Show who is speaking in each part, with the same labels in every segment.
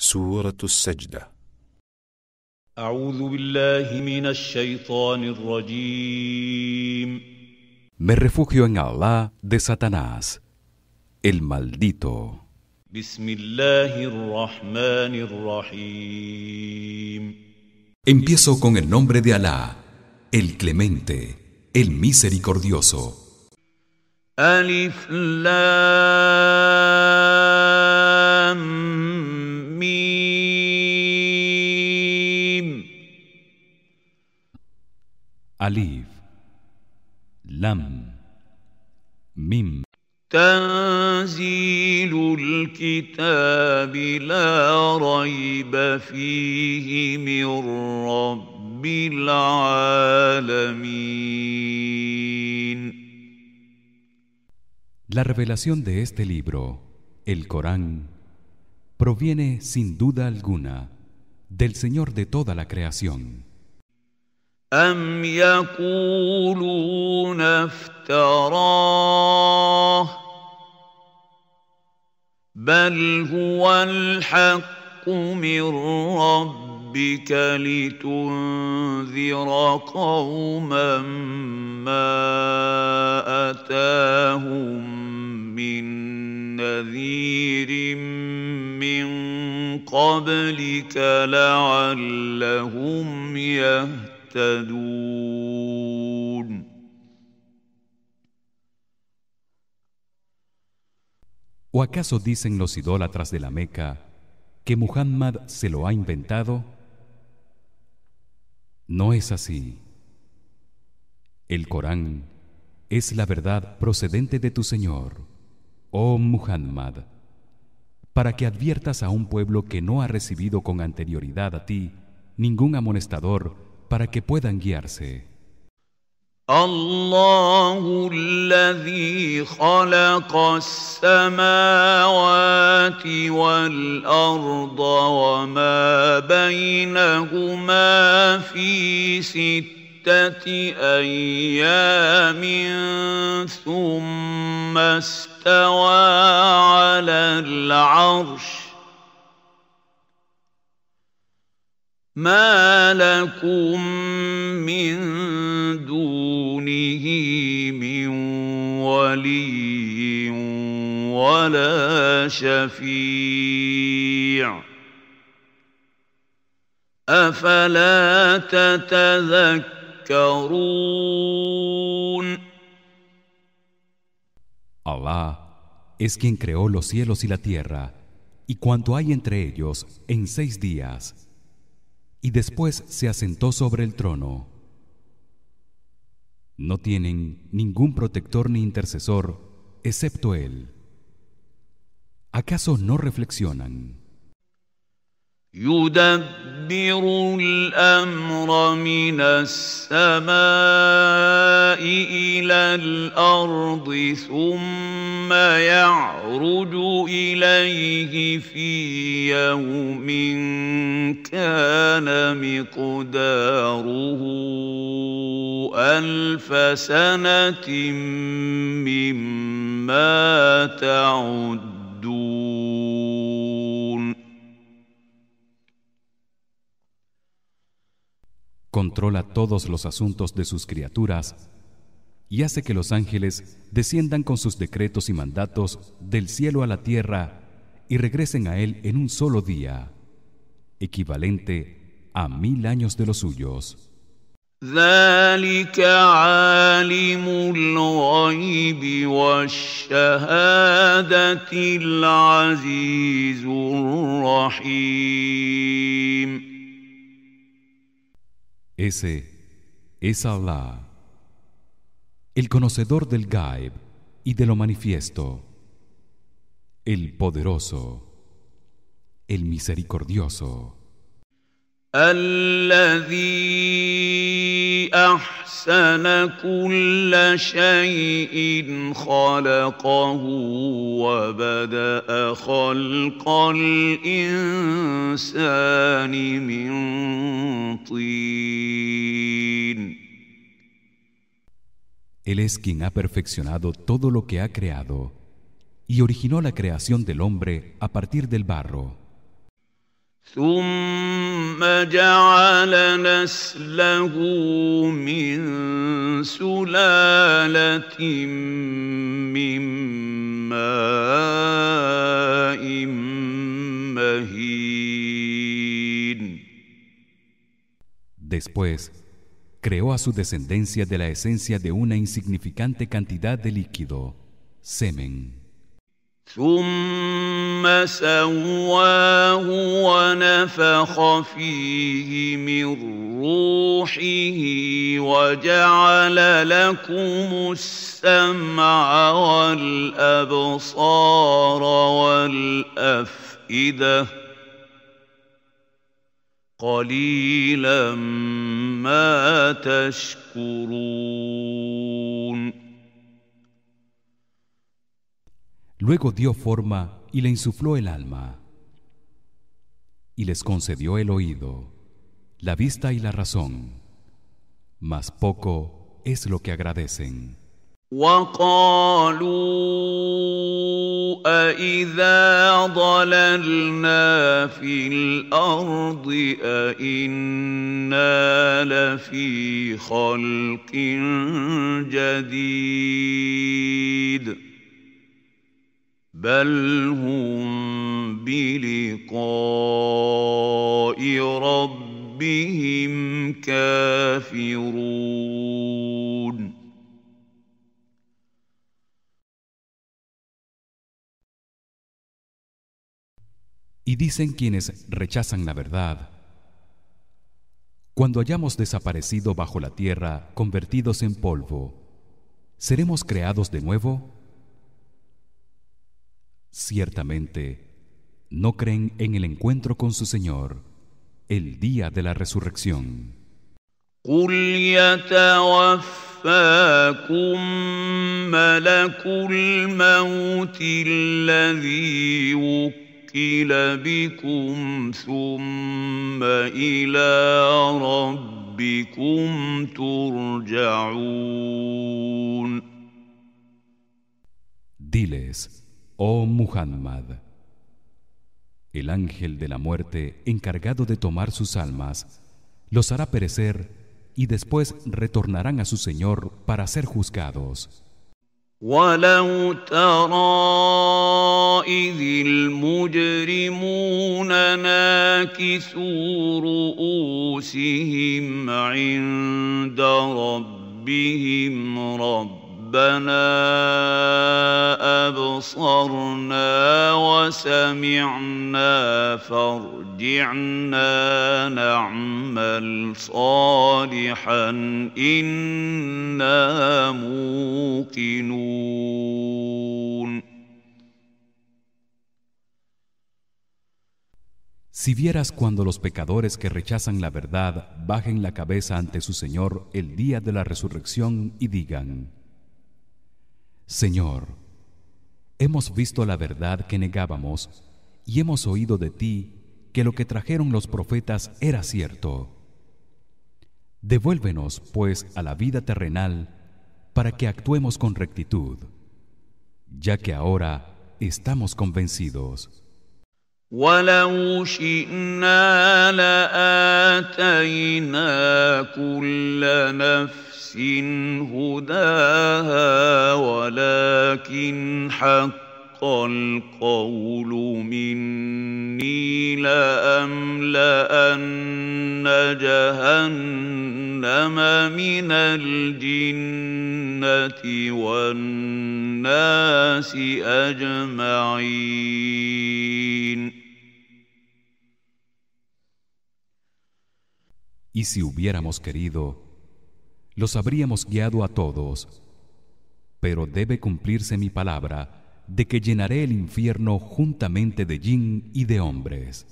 Speaker 1: سورة السجدة
Speaker 2: أعوذ بالله من الشيطان الرجيم
Speaker 1: Me refugio en Allah de Satanás, el maldito.
Speaker 2: بسم الله الرحمن
Speaker 1: Empiezo con el nombre de Allah, el clemente, el misericordioso.
Speaker 2: Alif Lam
Speaker 1: alif lam
Speaker 2: mim La
Speaker 1: revelación de este libro, el Corán, proviene sin duda alguna del Señor de toda la creación.
Speaker 2: أم يقولون افتراه بل هو الحق من ربك لتنذر قوما ما أتاهم من نذير من قبلك لعلهم يهتدون
Speaker 1: ¿O acaso dicen los idólatras de la Meca que Muhammad se lo ha inventado? No es así. El Corán es la verdad procedente de tu Señor, oh Muhammad, para que adviertas a un pueblo que no ha recibido con anterioridad a ti ningún amonestador para que puedan guiarse.
Speaker 2: الله الذي خلق السماوات والأرض وما بينهما في ستة أيام ثم استوى على العرش malakum min dunihi min waliyin wala shafi'a afala tatadhakkarun
Speaker 1: Allah es quien creó los cielos y la tierra y cuanto hay entre ellos en 6 días y después se asentó sobre el trono. No tienen ningún protector ni intercesor excepto él. ¿Acaso no reflexionan?
Speaker 2: يدبر الامر من السماء الى الارض ثم يعرج اليه في يوم كان مقداره الف سنه مما تعدون
Speaker 1: controla todos los asuntos de sus criaturas y hace que los ángeles desciendan con sus decretos y mandatos del cielo a la tierra y regresen a él en un solo día equivalente a mil años de los suyos ese es Allah, el conocedor del Gaib y de lo manifiesto, el poderoso, el misericordioso. El es quien ha perfeccionado todo lo que ha creado y originó la creación del hombre a partir del barro. Después, creó a su descendencia de la esencia de una insignificante cantidad de líquido, semen.
Speaker 2: ثم سواه ونفخ فيه من روحه وجعل لكم السمع والابصار والافئده قليلا ما تشكرون
Speaker 1: Luego dio forma y le insufló el alma y les concedió el oído, la vista y la razón. Mas poco es lo que agradecen. Y dicen quienes rechazan la verdad Cuando hayamos desaparecido bajo la tierra, convertidos en polvo, ¿seremos creados de nuevo? Ciertamente no creen en el encuentro con su Señor el día de la resurrección. Diles Oh Muhammad, el ángel de la muerte encargado de tomar sus almas los hará perecer y después retornarán a su Señor para ser juzgados. Si vieras cuando los pecadores que rechazan la verdad bajen la cabeza ante su Señor el día de la resurrección y digan Señor, hemos visto la verdad que negábamos y hemos oído de ti que lo que trajeron los profetas era cierto. Devuélvenos, pues, a la vida terrenal para que actuemos con rectitud, ya que ahora estamos convencidos.
Speaker 2: ولو شئنا لاتينا كل نفس هداها ولكن حق القول مني لاملان جهنم من الجنه والناس اجمعين
Speaker 1: y si hubiéramos querido los habríamos guiado a todos pero debe cumplirse mi palabra de que llenaré el infierno juntamente de jin y de hombres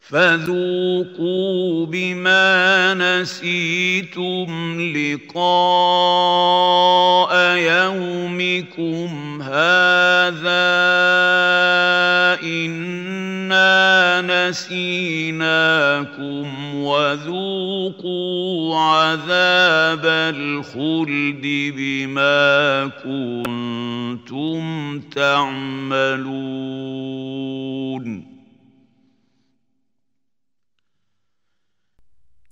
Speaker 2: فذوقوا بما نسيتم لقاء يومكم هذا انا نسيناكم وذوقوا عذاب الخلد بما كنتم تعملون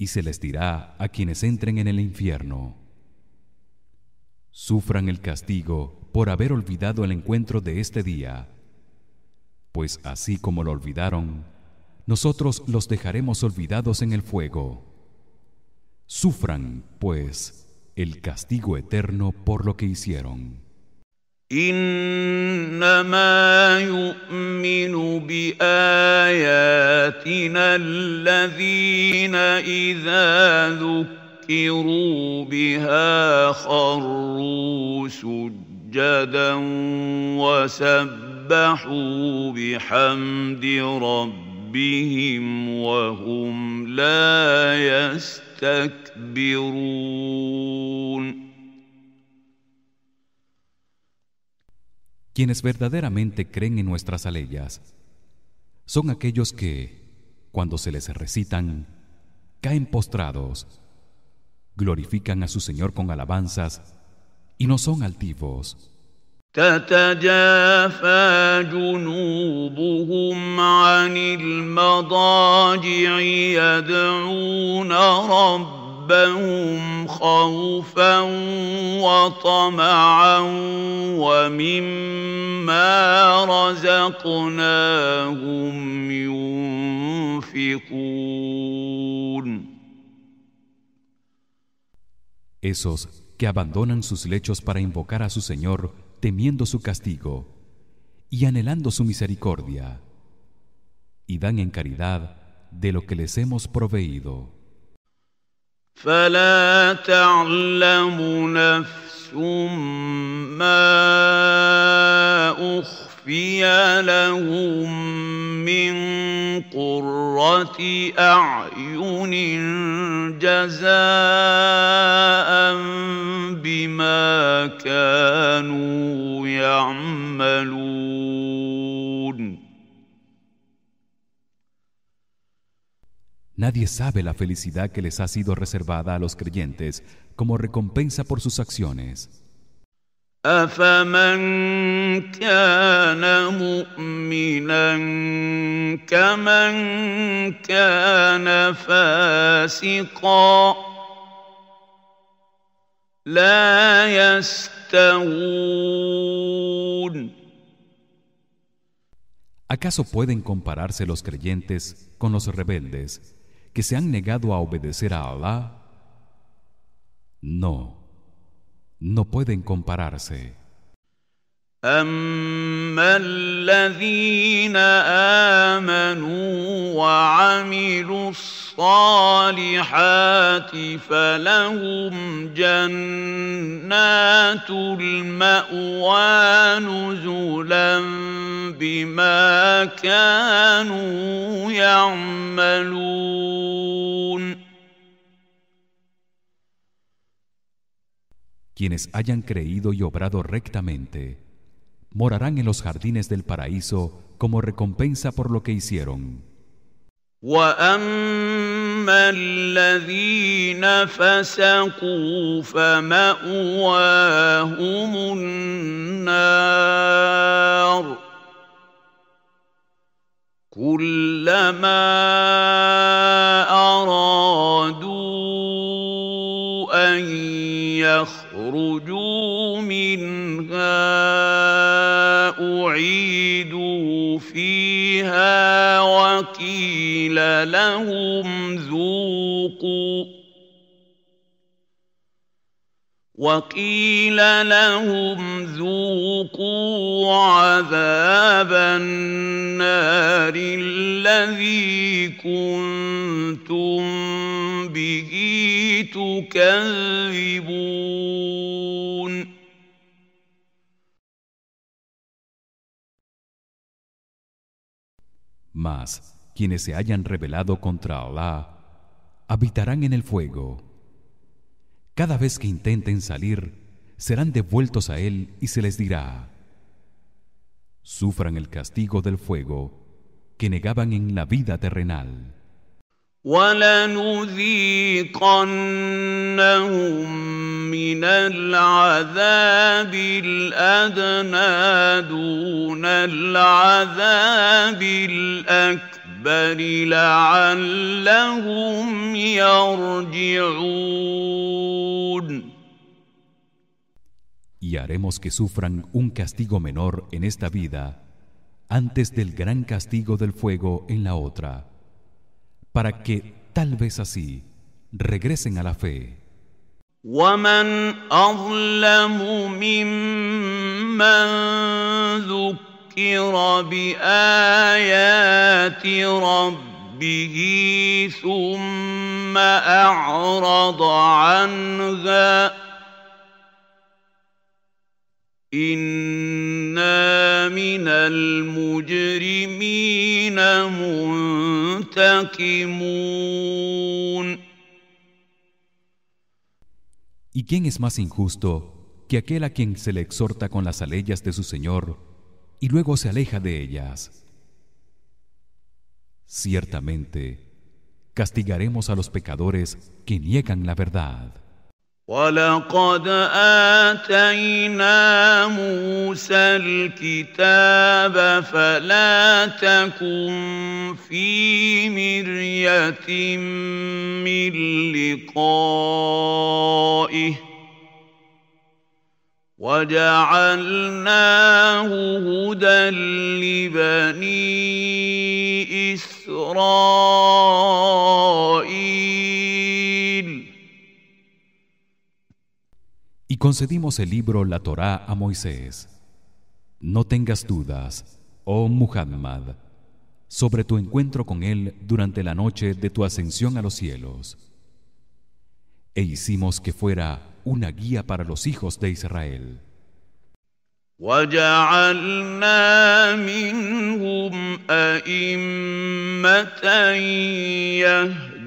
Speaker 1: y se les dirá a quienes entren en el infierno sufran el castigo por haber olvidado el encuentro de este día pues así como lo olvidaron nosotros los dejaremos olvidados en el fuego sufran pues el castigo eterno por lo que hicieron
Speaker 2: انما يؤمن باياتنا الذين اذا ذكروا بها خروا سجدا وسبحوا بحمد ربهم وهم لا يستكبرون
Speaker 1: quienes verdaderamente creen en nuestras aleyas son aquellos que cuando se les recitan caen postrados glorifican a su Señor con alabanzas y no son altivos esos que abandonan sus lechos para invocar a su Señor temiendo su castigo y anhelando su misericordia y dan en caridad de lo que les hemos proveído.
Speaker 2: فلا تعلم نفس ما اخفي لهم من قره اعين جزاء بما كانوا يعملون
Speaker 1: Nadie sabe la felicidad que les ha sido reservada a los creyentes como recompensa por sus acciones. ¿Acaso pueden compararse los creyentes con los rebeldes que se han negado a obedecer a Allah no no pueden compararse
Speaker 2: فلهم جنات بما كانوا يعملون
Speaker 1: Quienes hayan creído y obrado rectamente morarán en los jardines del paraíso como recompensa por lo que hicieron.
Speaker 2: واما الذين فسقوا فماواهم النار كلما ارادوا ان يخرجوا منها اعيدوا فيها وَقِيلَ لَهُمْ ذُوقُوا وَقِيلَ لَهُمْ ذُوقُوا عَذَابَ النَّارِ الَّذِي كُنتُم بِهِ تُكَذِّبُونَ
Speaker 1: quienes se hayan rebelado contra Allah habitarán en el fuego cada vez que intenten salir serán devueltos a él y se les dirá sufran el castigo del fuego que negaban en la vida terrenal
Speaker 2: y haremos
Speaker 1: que sufran un castigo menor en esta vida antes del gran castigo del fuego en la otra para que tal vez así regresen a la fe.
Speaker 2: ومن اظلم ممن ذكر بايات ربه ثم اعرض عنها ¿Y quién
Speaker 1: es más injusto que aquel a quien se le exhorta con las aleyas de su Señor y luego se aleja de ellas? Ciertamente, castigaremos a los pecadores que niegan la verdad.
Speaker 2: ولقد آتينا موسى الكتاب فلا تكن في مرية من لقائه وجعلناه هدى لبني إسرائيل
Speaker 1: y concedimos el libro la Torá a Moisés. No tengas dudas, oh Muhammad, sobre tu encuentro con él durante la noche de tu ascensión a los cielos. E hicimos que fuera una guía para los hijos de Israel.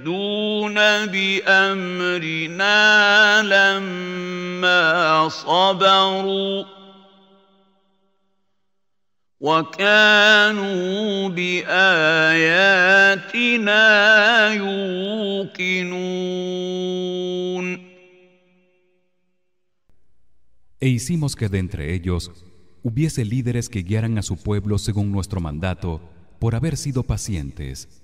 Speaker 2: Y بأمرنا
Speaker 1: E hicimos que de entre ellos hubiese líderes que guiaran a su pueblo según nuestro mandato por haber sido pacientes.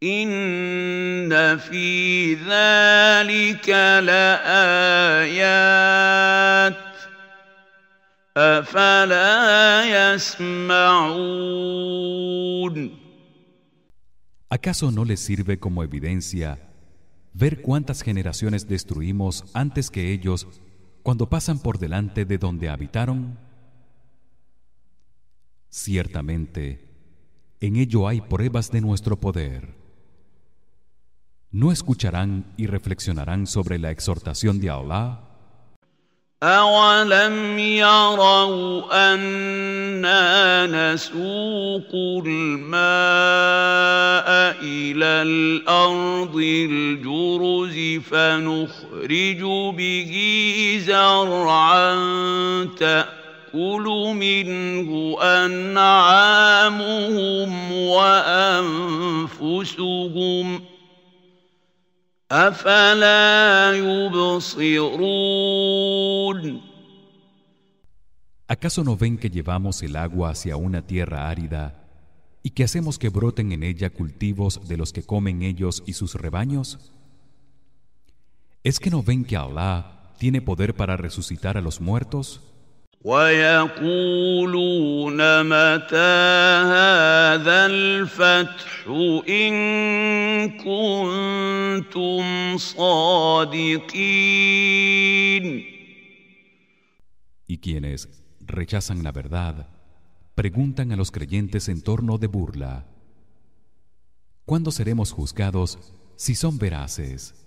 Speaker 1: ¿Acaso no les sirve como evidencia ver cuántas generaciones destruimos antes que ellos cuando pasan por delante de donde habitaron? Ciertamente, en ello hay pruebas de nuestro poder. no escucharán y reflexionarán sobre la exhortación de Allah
Speaker 2: أولم يروا أنا نسوق الماء إلى الأرض الجرز فنخرج به زرعا تأكل منه أنعامهم وأنفسهم ۖ ¿Acaso
Speaker 1: no ven que llevamos el agua hacia una tierra árida y que hacemos que broten en ella cultivos de los que comen ellos y sus rebaños? ¿Es que no ven que Allah tiene poder para resucitar a los muertos?
Speaker 2: Y quienes
Speaker 1: rechazan la verdad preguntan a los creyentes en torno de burla ¿Cuándo seremos juzgados si son veraces?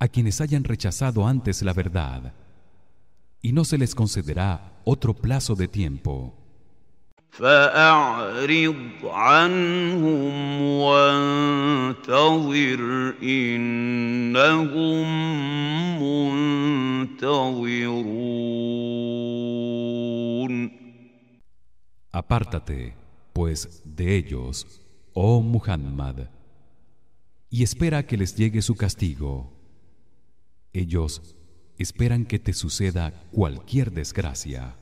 Speaker 1: a quienes hayan rechazado antes la verdad y no se les concederá otro plazo de tiempo Apártate, pues, de ellos, oh Muhammad, y espera que les llegue su castigo ellos esperan que te suceda cualquier desgracia